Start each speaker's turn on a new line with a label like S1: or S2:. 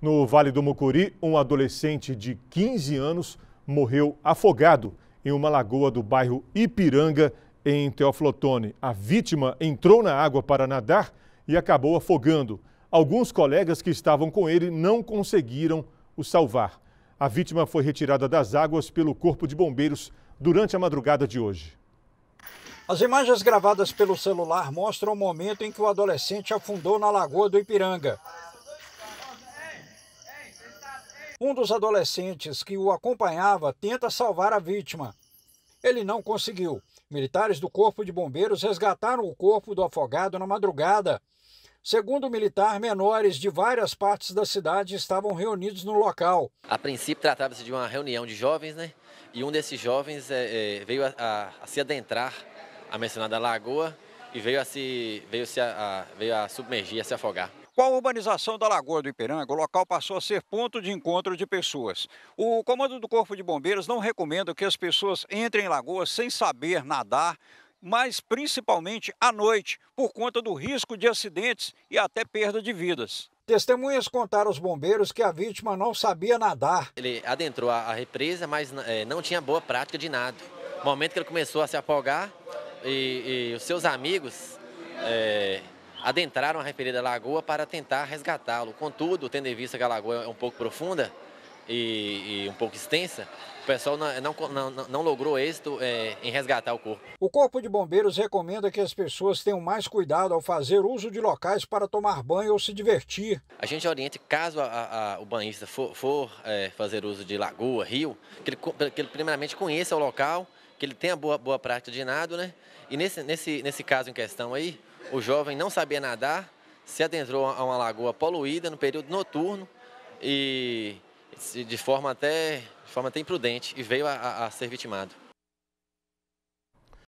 S1: No Vale do Mucuri, um adolescente de 15 anos morreu afogado em uma lagoa do bairro Ipiranga, em Teoflotone. A vítima entrou na água para nadar e acabou afogando. Alguns colegas que estavam com ele não conseguiram o salvar. A vítima foi retirada das águas pelo Corpo de Bombeiros durante a madrugada de hoje.
S2: As imagens gravadas pelo celular mostram o momento em que o adolescente afundou na lagoa do Ipiranga. Um dos adolescentes que o acompanhava tenta salvar a vítima. Ele não conseguiu. Militares do Corpo de Bombeiros resgataram o corpo do afogado na madrugada. Segundo o militar, menores de várias partes da cidade estavam reunidos no local.
S3: A princípio tratava-se de uma reunião de jovens, né? E um desses jovens é, é, veio a, a, a, se adentrar à mencionada lagoa e veio a se, veio, se a, a, veio a submergir, a se afogar.
S2: Com a urbanização da Lagoa do Iperanga, o local passou a ser ponto de encontro de pessoas. O comando do Corpo de Bombeiros não recomenda que as pessoas entrem em lagoa sem saber nadar, mas principalmente à noite, por conta do risco de acidentes e até perda de vidas. Testemunhas contaram aos bombeiros que a vítima não sabia nadar.
S3: Ele adentrou a represa, mas eh, não tinha boa prática de nado. No momento que ele começou a se apagar e, e os seus amigos é adentraram a referida lagoa para tentar resgatá-lo. Contudo, tendo em vista que a lagoa é um pouco profunda, e, e um pouco extensa, o pessoal não, não, não, não logrou êxito é, em resgatar o corpo.
S2: O Corpo de Bombeiros recomenda que as pessoas tenham mais cuidado ao fazer uso de locais para tomar banho ou se divertir. A gente orienta,
S3: caso a, a, o banhista for, for é, fazer uso de lagoa, rio, que ele, que ele primeiramente conheça o local, que ele tenha boa, boa prática de nado, né? E nesse, nesse, nesse caso em questão aí, o jovem não sabia nadar, se adentrou a uma lagoa poluída no período noturno e de forma até, de forma até imprudente e veio a, a, a ser vitimado.